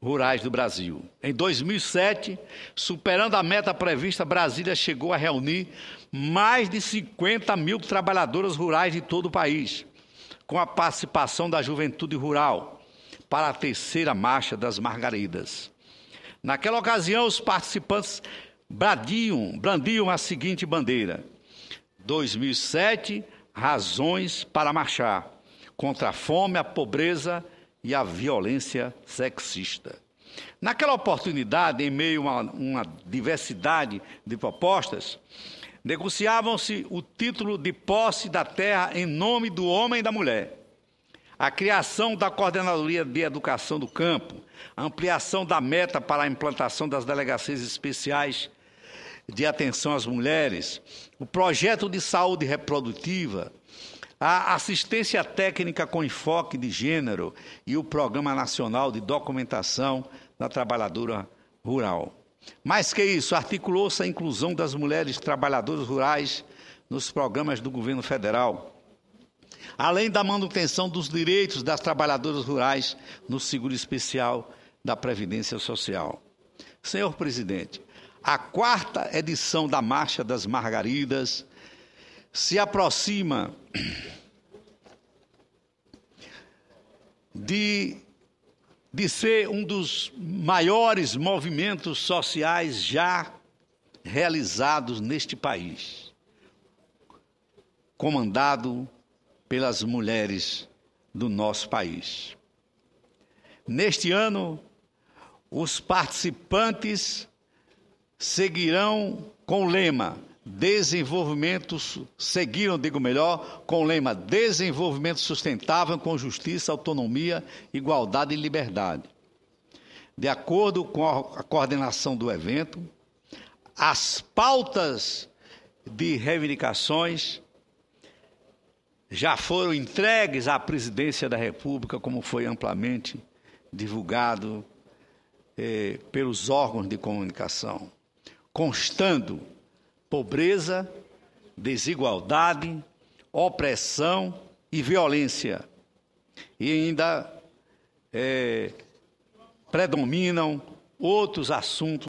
rurais do Brasil. Em 2007, superando a meta prevista, Brasília chegou a reunir mais de 50 mil trabalhadoras rurais de todo o país, com a participação da juventude rural para a terceira marcha das Margaridas. Naquela ocasião, os participantes bradiam, brandiam a seguinte bandeira: 2007, razões para marchar contra a fome, a pobreza e e a violência sexista. Naquela oportunidade, em meio a uma diversidade de propostas, negociavam-se o título de posse da terra em nome do homem e da mulher, a criação da Coordenadoria de Educação do Campo, a ampliação da meta para a implantação das delegacias especiais de atenção às mulheres, o projeto de saúde reprodutiva, a assistência técnica com enfoque de gênero e o Programa Nacional de Documentação da Trabalhadora Rural. Mais que isso, articulou-se a inclusão das mulheres trabalhadoras rurais nos programas do governo federal, além da manutenção dos direitos das trabalhadoras rurais no seguro especial da Previdência Social. Senhor presidente, a quarta edição da Marcha das Margaridas se aproxima de, de ser um dos maiores movimentos sociais já realizados neste país, comandado pelas mulheres do nosso país. Neste ano, os participantes seguirão com o lema Desenvolvimento, seguiram, digo melhor, com o lema Desenvolvimento Sustentável com Justiça, Autonomia, Igualdade e Liberdade. De acordo com a coordenação do evento, as pautas de reivindicações já foram entregues à presidência da República, como foi amplamente divulgado eh, pelos órgãos de comunicação, constando pobreza, desigualdade, opressão e violência. E ainda é, predominam outros assuntos